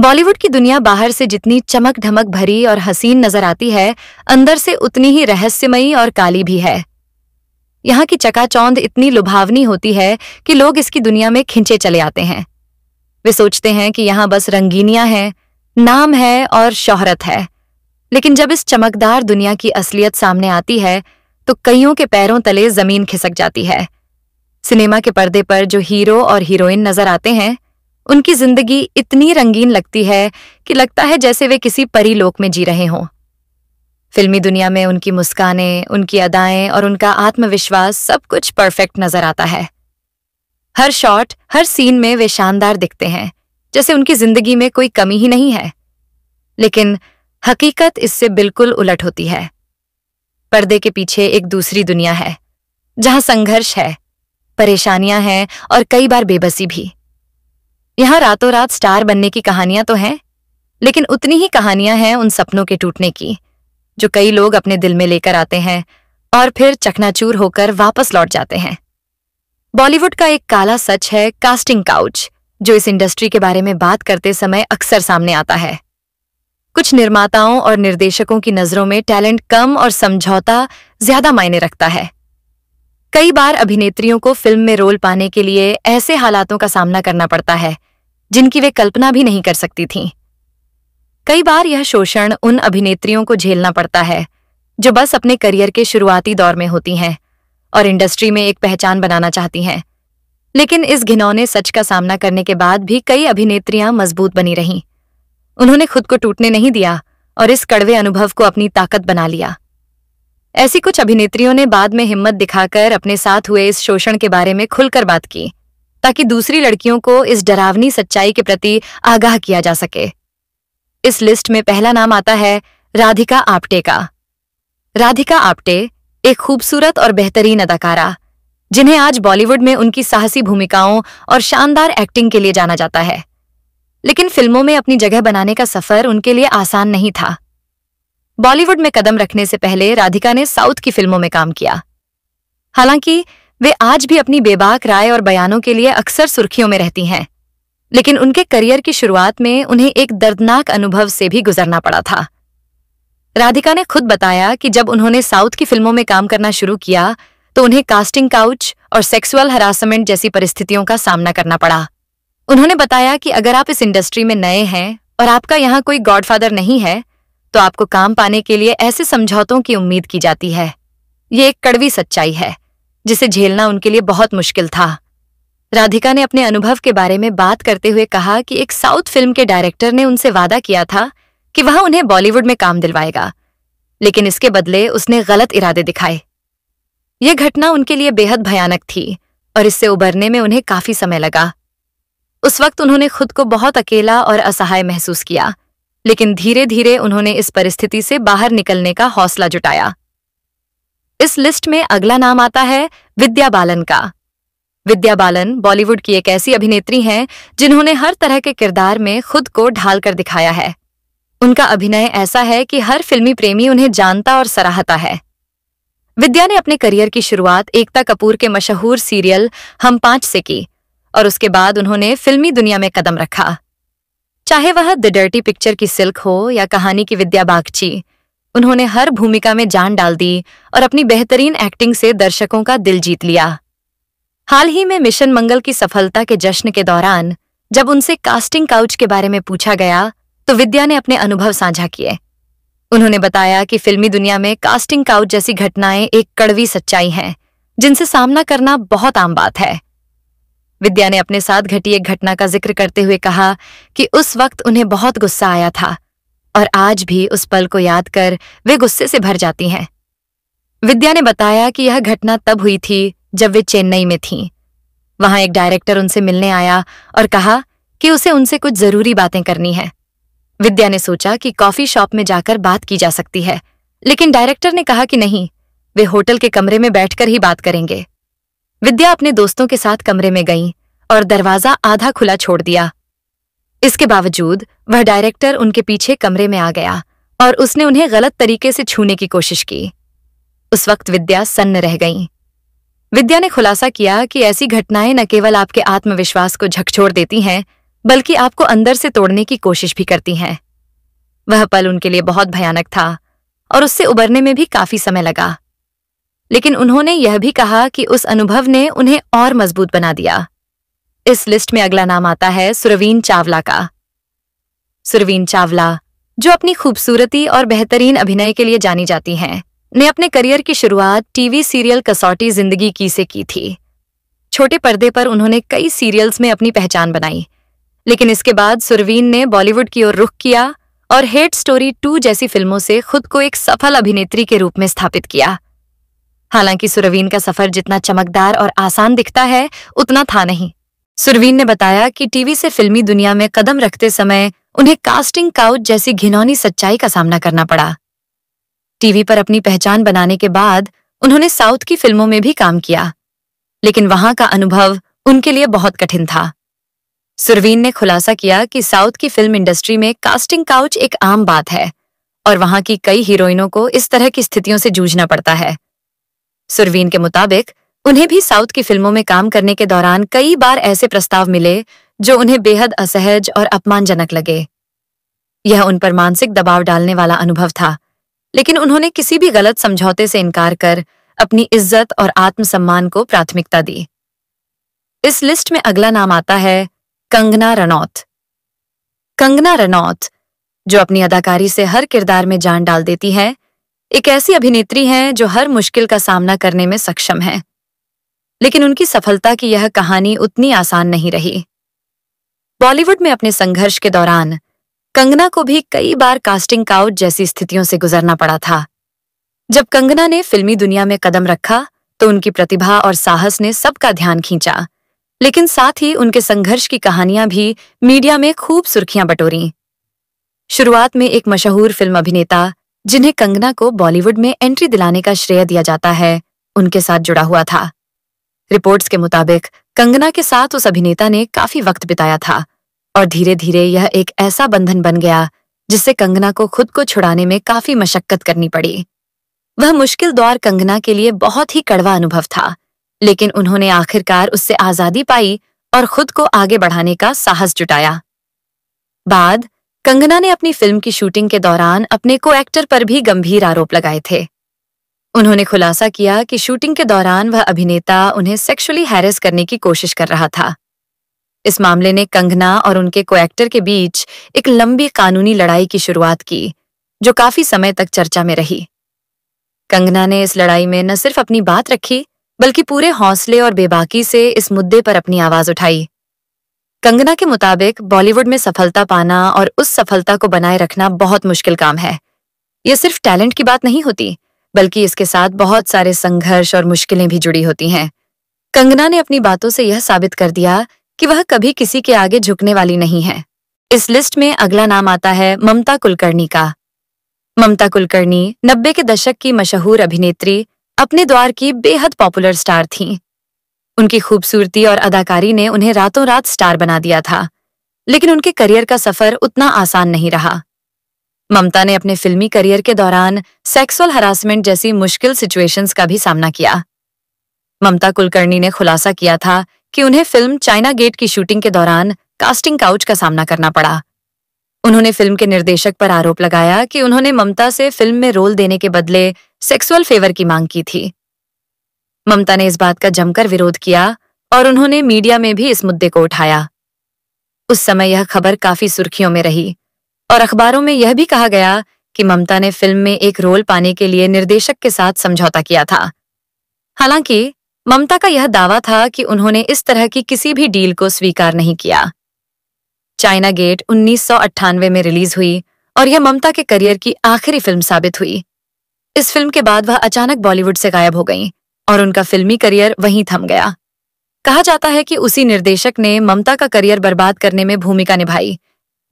बॉलीवुड की दुनिया बाहर से जितनी चमक ढमक भरी और हसीन नजर आती है अंदर से उतनी ही रहस्यमयी और काली भी है यहाँ की चकाचौंध इतनी लुभावनी होती है कि लोग इसकी दुनिया में खिंचे चले आते हैं वे सोचते हैं कि यहाँ बस रंगीनियां हैं नाम है और शोहरत है लेकिन जब इस चमकदार दुनिया की असलियत सामने आती है तो कईयों के पैरों तले जमीन खिसक जाती है सिनेमा के पर्दे पर जो हीरो और हीरोइन नजर आते हैं उनकी जिंदगी इतनी रंगीन लगती है कि लगता है जैसे वे किसी परी लोक में जी रहे हों फिल्मी दुनिया में उनकी मुस्कानें उनकी अदाएं और उनका आत्मविश्वास सब कुछ परफेक्ट नजर आता है हर शॉट हर सीन में वे शानदार दिखते हैं जैसे उनकी जिंदगी में कोई कमी ही नहीं है लेकिन हकीकत इससे बिल्कुल उलट होती है पर्दे के पीछे एक दूसरी दुनिया है जहां संघर्ष है परेशानियां हैं और कई बार बेबसी भी यहाँ रातों रात स्टार बनने की कहानियां तो हैं लेकिन उतनी ही कहानियां हैं उन सपनों के टूटने की जो कई लोग अपने दिल में लेकर आते हैं और फिर चकनाचूर होकर वापस लौट जाते हैं बॉलीवुड का एक काला सच है कास्टिंग काउच जो इस इंडस्ट्री के बारे में बात करते समय अक्सर सामने आता है कुछ निर्माताओं और निर्देशकों की नजरों में टैलेंट कम और समझौता ज्यादा मायने रखता है कई बार अभिनेत्रियों को फिल्म में रोल पाने के लिए ऐसे हालातों का सामना करना पड़ता है जिनकी वे कल्पना भी नहीं कर सकती थीं कई बार यह शोषण उन अभिनेत्रियों को झेलना पड़ता है जो बस अपने करियर के शुरुआती दौर में होती हैं और इंडस्ट्री में एक पहचान बनाना चाहती हैं लेकिन इस घिनौने सच का सामना करने के बाद भी कई अभिनेत्रियां मजबूत बनी रहीं उन्होंने खुद को टूटने नहीं दिया और इस कड़वे अनुभव को अपनी ताकत बना लिया ऐसी कुछ अभिनेत्रियों ने बाद में हिम्मत दिखाकर अपने साथ हुए इस शोषण के बारे में खुलकर बात की ताकि दूसरी लड़कियों को इस डरावनी सच्चाई के प्रति आगाह किया जा सके इस लिस्ट में पहला नाम आता है राधिका आप्टे का राधिका आप्टे एक खूबसूरत और बेहतरीन अदाकारा जिन्हें आज बॉलीवुड में उनकी साहसी भूमिकाओं और शानदार एक्टिंग के लिए जाना जाता है लेकिन फिल्मों में अपनी जगह बनाने का सफर उनके लिए आसान नहीं था बॉलीवुड में कदम रखने से पहले राधिका ने साउथ की फिल्मों में काम किया हालांकि वे आज भी अपनी बेबाक राय और बयानों के लिए अक्सर सुर्खियों में रहती हैं लेकिन उनके करियर की शुरुआत में उन्हें एक दर्दनाक अनुभव से भी गुजरना पड़ा था राधिका ने खुद बताया कि जब उन्होंने साउथ की फिल्मों में काम करना शुरू किया तो उन्हें कास्टिंग काउच और सेक्सुअल हरासमेंट जैसी परिस्थितियों का सामना करना पड़ा उन्होंने बताया कि अगर आप इस इंडस्ट्री में नए हैं और आपका यहाँ कोई गॉडफादर नहीं है तो आपको काम पाने के लिए ऐसे समझौतों की उम्मीद की जाती है ये एक कड़वी सच्चाई है जिसे झेलना उनके लिए बहुत मुश्किल था राधिका ने अपने अनुभव के बारे में बात करते हुए कहा कि एक साउथ फिल्म के डायरेक्टर ने उनसे वादा किया था कि वह उन्हें बॉलीवुड में काम दिलवाएगा लेकिन इसके बदले उसने गलत इरादे दिखाए यह घटना उनके लिए बेहद भयानक थी और इससे उबरने में उन्हें काफी समय लगा उस वक्त उन्होंने खुद को बहुत अकेला और असहाय महसूस किया लेकिन धीरे धीरे उन्होंने इस परिस्थिति से बाहर निकलने का हौसला जुटाया इस लिस्ट में अगला नाम आता है विद्या बालन का विद्या बालन बॉलीवुड की एक ऐसी अभिनेत्री हैं जिन्होंने हर तरह के किरदार में खुद को ढाल कर दिखाया है उनका अभिनय ऐसा है कि हर फिल्मी प्रेमी उन्हें जानता और सराहता है विद्या ने अपने करियर की शुरुआत एकता कपूर के मशहूर सीरियल हम पांच से की और उसके बाद उन्होंने फिल्मी दुनिया में कदम रखा चाहे वह द डर्टी पिक्चर की सिल्क हो या कहानी की विद्या बागची उन्होंने हर भूमिका में जान डाल दी और अपनी बेहतरीन एक्टिंग से दर्शकों का दिल जीत लिया हाल ही में मिशन मंगल की सफलता के जश्न के दौरान जब उनसे कास्टिंग काउच के बारे में पूछा गया तो विद्या ने अपने अनुभव साझा किए उन्होंने बताया कि फिल्मी दुनिया में कास्टिंग काउच जैसी घटनाएं एक कड़वी सच्चाई हैं जिनसे सामना करना बहुत आम बात है विद्या ने अपने साथ घटी एक घटना का जिक्र करते हुए कहा कि उस वक्त उन्हें बहुत गुस्सा आया था और आज भी उस पल को याद कर वे गुस्से से भर जाती हैं विद्या ने बताया कि यह घटना तब हुई थी जब वे चेन्नई में थीं वहां एक डायरेक्टर उनसे मिलने आया और कहा कि उसे उनसे कुछ जरूरी बातें करनी है विद्या ने सोचा कि कॉफी शॉप में जाकर बात की जा सकती है लेकिन डायरेक्टर ने कहा कि नहीं वे होटल के कमरे में बैठकर ही बात करेंगे विद्या अपने दोस्तों के साथ कमरे में गई और दरवाजा आधा खुला छोड़ दिया इसके बावजूद वह डायरेक्टर उनके पीछे कमरे में आ गया और उसने उन्हें गलत तरीके से छूने की कोशिश की उस वक्त विद्या सन्न रह गई विद्या ने खुलासा किया कि ऐसी घटनाएं न केवल आपके आत्मविश्वास को झकझोर देती हैं बल्कि आपको अंदर से तोड़ने की कोशिश भी करती हैं वह पल उनके लिए बहुत भयानक था और उससे उबरने में भी काफी समय लगा लेकिन उन्होंने यह भी कहा कि उस अनुभव ने उन्हें और मजबूत बना दिया इस लिस्ट में अगला नाम आता है सुरवीन चावला का सुरवीन चावला जो अपनी खूबसूरती और बेहतरीन अभिनय के लिए जानी जाती हैं ने अपने करियर की शुरुआत टीवी सीरियल कसौटी जिंदगी की से की थी छोटे पर्दे पर उन्होंने कई सीरियल्स में अपनी पहचान बनाई लेकिन इसके बाद सुरवीन ने बॉलीवुड की ओर रुख किया और हेट स्टोरी टू जैसी फिल्मों से खुद को एक सफल अभिनेत्री के रूप में स्थापित किया हालांकि सुरवीन का सफर जितना चमकदार और आसान दिखता है उतना था नहीं सुरवीन ने बताया कि टीवी से फिल्मी दुनिया में कदम रखते समय उन्हें कास्टिंग काउच जैसी घिनौनी सच्चाई का सामना करना पड़ा टीवी पर अपनी पहचान बनाने के बाद उन्होंने साउथ की फिल्मों में भी काम किया लेकिन वहां का अनुभव उनके लिए बहुत कठिन था सुरवीन ने खुलासा किया कि साउथ की फिल्म इंडस्ट्री में कास्टिंग काउच एक आम बात है और वहां की कई हीरोइनों को इस तरह की स्थितियों से जूझना पड़ता है सुरवीन के मुताबिक उन्हें भी साउथ की फिल्मों में काम करने के दौरान कई बार ऐसे प्रस्ताव मिले जो उन्हें बेहद असहज और अपमानजनक लगे यह उन पर मानसिक दबाव डालने वाला अनुभव था लेकिन उन्होंने किसी भी गलत समझौते से इनकार कर अपनी इज्जत और आत्मसम्मान को प्राथमिकता दी इस लिस्ट में अगला नाम आता है कंगना रनौत कंगना रनौत जो अपनी अदाकारी से हर किरदार में जान डाल देती है एक ऐसी अभिनेत्री हैं जो हर मुश्किल का सामना करने में सक्षम है लेकिन उनकी सफलता की यह कहानी उतनी आसान नहीं रही बॉलीवुड में अपने संघर्ष के दौरान कंगना को भी कई बार कास्टिंग काउट जैसी स्थितियों से गुजरना पड़ा था जब कंगना ने फिल्मी दुनिया में कदम रखा तो उनकी प्रतिभा और साहस ने सबका ध्यान खींचा लेकिन साथ ही उनके संघर्ष की कहानियां भी मीडिया में खूब सुर्खियां बटोरी शुरुआत में एक मशहूर फिल्म अभिनेता जिन्हें कंगना को बॉलीवुड में एंट्री दिलाने का श्रेय दिया जाता है उनके साथ जुड़ा हुआ था रिपोर्ट्स के मुताबिक कंगना के साथ उस अभिनेता ने काफी वक्त बिताया था और धीरे धीरे यह एक ऐसा बंधन बन गया जिससे कंगना को खुद को छुड़ाने में काफी मशक्कत करनी पड़ी वह मुश्किल दौर कंगना के लिए बहुत ही कड़वा अनुभव था लेकिन उन्होंने आखिरकार उससे आजादी पाई और खुद को आगे बढ़ाने का साहस जुटाया बाद कंगना ने अपनी फिल्म की शूटिंग के दौरान अपने को एक्टर पर भी गंभीर आरोप लगाए थे उन्होंने खुलासा किया कि शूटिंग के दौरान वह अभिनेता उन्हें सेक्सुअली हैरेस करने की कोशिश कर रहा था इस मामले ने कंगना और उनके कोएक्टर के बीच एक लंबी कानूनी लड़ाई की शुरुआत की जो काफी समय तक चर्चा में रही कंगना ने इस लड़ाई में न सिर्फ अपनी बात रखी बल्कि पूरे हौसले और बेबाकी से इस मुद्दे पर अपनी आवाज उठाई कंगना के मुताबिक बॉलीवुड में सफलता पाना और उस सफलता को बनाए रखना बहुत मुश्किल काम है यह सिर्फ टैलेंट की बात नहीं होती बल्कि इसके साथ बहुत सारे संघर्ष और मुश्किलें भी जुड़ी होती हैं कंगना ने अपनी बातों से यह साबित कर दिया कि वह कभी किसी के आगे झुकने वाली नहीं है इस लिस्ट में अगला नाम आता है ममता कुलकर्णी का ममता कुलकर्णी नब्बे के दशक की मशहूर अभिनेत्री अपने द्वार की बेहद पॉपुलर स्टार थीं उनकी खूबसूरती और अदाकारी ने उन्हें रातों रात स्टार बना दिया था लेकिन उनके करियर का सफर उतना आसान नहीं रहा ममता ने अपने फिल्मी करियर के दौरान सेक्सुअल हरासमेंट जैसी मुश्किल सिचुएशंस का भी सामना किया ममता कुलकर्णी ने खुलासा किया था कि उन्हें फिल्म चाइना गेट की शूटिंग के दौरान कास्टिंग काउच का सामना करना पड़ा उन्होंने फिल्म के निर्देशक पर आरोप लगाया कि उन्होंने ममता से फिल्म में रोल देने के बदले सेक्सुअल फेवर की मांग की थी ममता ने इस बात का जमकर विरोध किया और उन्होंने मीडिया में भी इस मुद्दे को उठाया उस समय यह खबर काफी सुर्खियों में रही और अखबारों में यह भी कहा गया कि ममता ने फिल्म में एक रोल पाने के लिए निर्देशक के साथ समझौता किया था हालांकि ममता का यह दावा था कि उन्होंने इस तरह की किसी भी डील को स्वीकार नहीं किया चाइना गेट उन्नीस में रिलीज हुई और यह ममता के करियर की आखिरी फिल्म साबित हुई इस फिल्म के बाद वह अचानक बॉलीवुड से गायब हो गई और उनका फिल्मी करियर वहीं थम गया कहा जाता है कि उसी निर्देशक ने ममता का करियर बर्बाद करने में भूमिका निभाई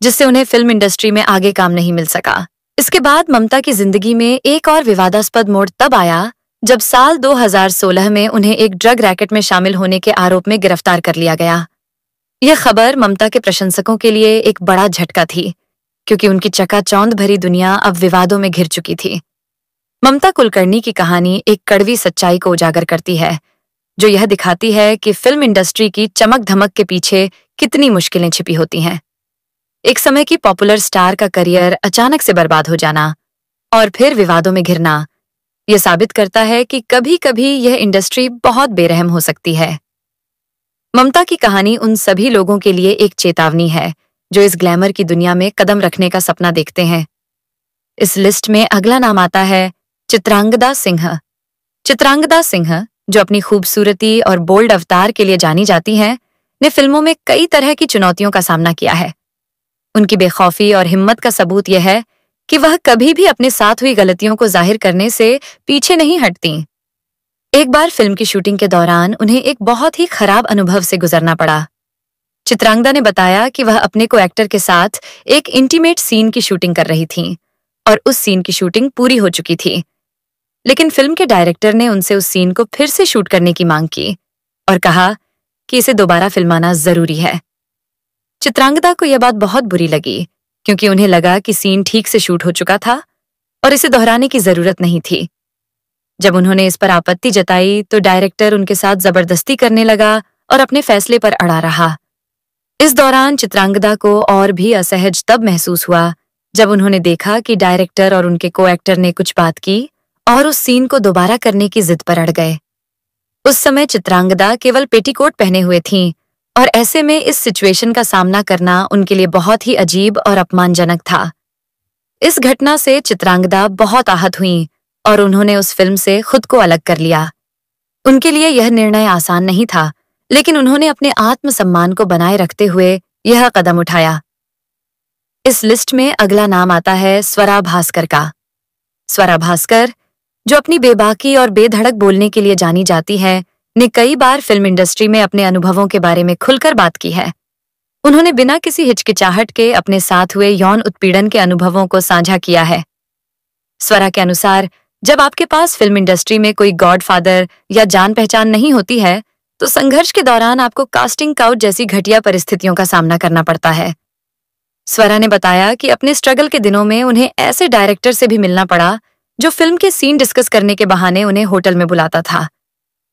जिससे उन्हें फिल्म इंडस्ट्री में आगे काम नहीं मिल सका इसके बाद ममता की जिंदगी में एक और विवादास्पद मोड़ तब आया जब साल 2016 में उन्हें एक ड्रग रैकेट में शामिल होने के आरोप में गिरफ्तार कर लिया गया यह खबर ममता के प्रशंसकों के लिए एक बड़ा झटका थी क्योंकि उनकी चकाचौंध भरी दुनिया अब विवादों में घिर चुकी थी ममता कुलकर्णी की कहानी एक कड़वी सच्चाई को उजागर करती है जो यह दिखाती है कि फिल्म इंडस्ट्री की चमक धमक के पीछे कितनी मुश्किलें छिपी होती हैं एक समय की पॉपुलर स्टार का करियर अचानक से बर्बाद हो जाना और फिर विवादों में घिरना यह साबित करता है कि कभी कभी यह इंडस्ट्री बहुत बेरहम हो सकती है ममता की कहानी उन सभी लोगों के लिए एक चेतावनी है जो इस ग्लैमर की दुनिया में कदम रखने का सपना देखते हैं इस लिस्ट में अगला नाम आता है चित्रांगदा सिंह चित्रांगदा सिंह जो अपनी खूबसूरती और बोल्ड अवतार के लिए जानी जाती हैं ने फिल्मों में कई तरह की चुनौतियों का सामना किया है उनकी बेखौफी और हिम्मत का सबूत यह है कि वह कभी भी अपने साथ हुई गलतियों को जाहिर करने से पीछे नहीं हटती एक बार फिल्म की शूटिंग के दौरान उन्हें एक बहुत ही खराब अनुभव से गुजरना पड़ा चित्रांगदा ने बताया कि वह अपने को एक्टर के साथ एक इंटीमेट सीन की शूटिंग कर रही थी और उस सीन की शूटिंग पूरी हो चुकी थी लेकिन फिल्म के डायरेक्टर ने उनसे उस सीन को फिर से शूट करने की मांग की और कहा कि इसे दोबारा फिल्माना जरूरी है चित्रांगदा को यह बात बहुत बुरी लगी क्योंकि उन्हें लगा कि सीन ठीक से शूट हो चुका था और इसे दोहराने की जरूरत नहीं थी जब उन्होंने इस पर आपत्ति जताई तो डायरेक्टर उनके साथ जबरदस्ती करने लगा और अपने फैसले पर अड़ा रहा इस दौरान चित्रांगदा को और भी असहज तब महसूस हुआ जब उन्होंने देखा कि डायरेक्टर और उनके को एक्टर ने कुछ बात की और उस सीन को दोबारा करने की जिद पर अड़ गए उस समय चित्रांगदा केवल पेटीकोट पहने हुए थीं और ऐसे में इस सिचुएशन का सामना करना उनके लिए बहुत ही अजीब और अपमानजनक था इस घटना से चित्रांगदा बहुत आहत हुई और उन्होंने उस फिल्म से खुद को अलग कर लिया उनके लिए यह निर्णय आसान नहीं था लेकिन उन्होंने अपने आत्मसम्मान को बनाए रखते हुए यह कदम उठाया इस लिस्ट में अगला नाम आता है स्वरा भास्कर का स्वरा भास्कर जो अपनी बेबाकी और बेधड़क बोलने के लिए जानी जाती है ने कई बार फिल्म इंडस्ट्री में अपने अनुभवों के बारे में खुलकर बात की है उन्होंने बिना किसी हिचकिचाहट के अपने साथ हुए यौन उत्पीड़न के अनुभवों को साझा किया है स्वरा के अनुसार जब आपके पास फिल्म इंडस्ट्री में कोई गॉडफादर या जान पहचान नहीं होती है तो संघर्ष के दौरान आपको कास्टिंग काउट जैसी घटिया परिस्थितियों का सामना करना पड़ता है स्वरा ने बताया कि अपने स्ट्रगल के दिनों में उन्हें ऐसे डायरेक्टर से भी मिलना पड़ा जो फिल्म के सीन डिस्कस करने के बहाने उन्हें होटल में बुलाता था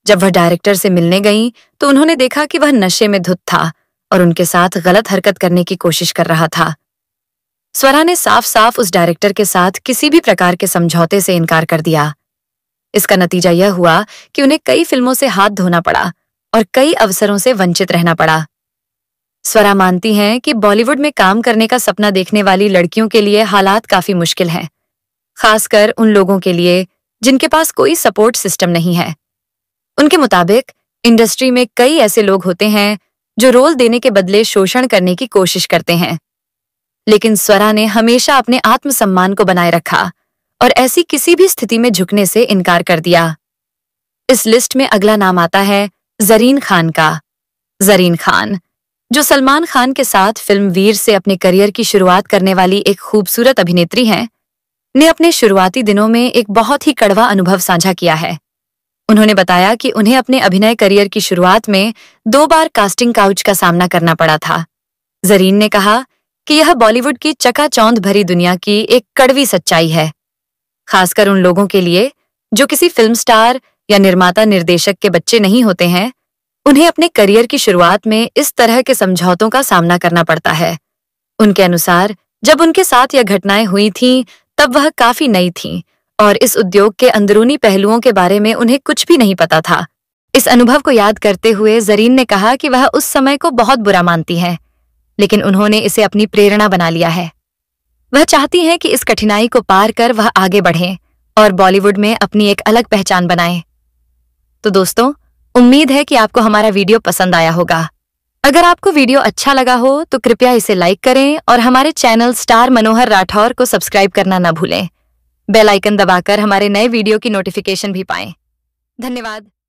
जब वह डायरेक्टर से मिलने गई तो उन्होंने देखा कि वह नशे में धुत था और उनके साथ गलत हरकत करने की कोशिश कर रहा था स्वरा ने साफ साफ उस डायरेक्टर के साथ किसी भी प्रकार के समझौते से इनकार कर दिया इसका नतीजा यह हुआ कि उन्हें कई फिल्मों से हाथ धोना पड़ा और कई अवसरों से वंचित रहना पड़ा स्वरा मानती हैं कि बॉलीवुड में काम करने का सपना देखने वाली लड़कियों के लिए हालात काफी मुश्किल हैं खासकर उन लोगों के लिए जिनके पास कोई सपोर्ट सिस्टम नहीं है उनके मुताबिक इंडस्ट्री में कई ऐसे लोग होते हैं जो रोल देने के बदले शोषण करने की कोशिश करते हैं लेकिन स्वरा ने हमेशा अपने आत्मसम्मान को बनाए रखा और ऐसी किसी भी स्थिति में झुकने से इनकार कर दिया इस लिस्ट में अगला नाम आता है जरीन खान का जरीन खान जो सलमान खान के साथ फिल्म वीर से अपने करियर की शुरुआत करने वाली एक खूबसूरत अभिनेत्री हैं, ने अपने शुरुआती दिनों में एक बहुत ही कड़वा अनुभव साझा किया है उन्होंने बताया कि उन्हें अपने अभिनय करियर की शुरुआत में दो बार कास्टिंग काउच का सामना करना पड़ा था जरीन ने कहा कि यह बॉलीवुड की चकाचौंध भरी दुनिया की एक कड़वी सच्चाई है खासकर उन लोगों के लिए जो किसी फिल्म स्टार या निर्माता निर्देशक के बच्चे नहीं होते हैं उन्हें अपने करियर की शुरुआत में इस तरह के समझौतों का सामना करना पड़ता है उनके अनुसार जब उनके साथ यह घटनाएं हुई थीं तब वह काफी नई थीं और इस उद्योग के अंदरूनी पहलुओं के बारे में उन्हें कुछ भी नहीं पता था इस अनुभव को याद करते हुए जरीन ने कहा कि वह उस समय को बहुत बुरा मानती हैं लेकिन उन्होंने इसे अपनी प्रेरणा बना लिया है वह चाहती हैं कि इस कठिनाई को पार कर वह आगे बढ़ें और बॉलीवुड में अपनी एक अलग पहचान बनाएं तो दोस्तों उम्मीद है कि आपको हमारा वीडियो पसंद आया होगा अगर आपको वीडियो अच्छा लगा हो तो कृपया इसे लाइक करें और हमारे चैनल स्टार मनोहर राठौर को सब्सक्राइब करना न भूलें बेल आइकन दबाकर हमारे नए वीडियो की नोटिफिकेशन भी पाएं धन्यवाद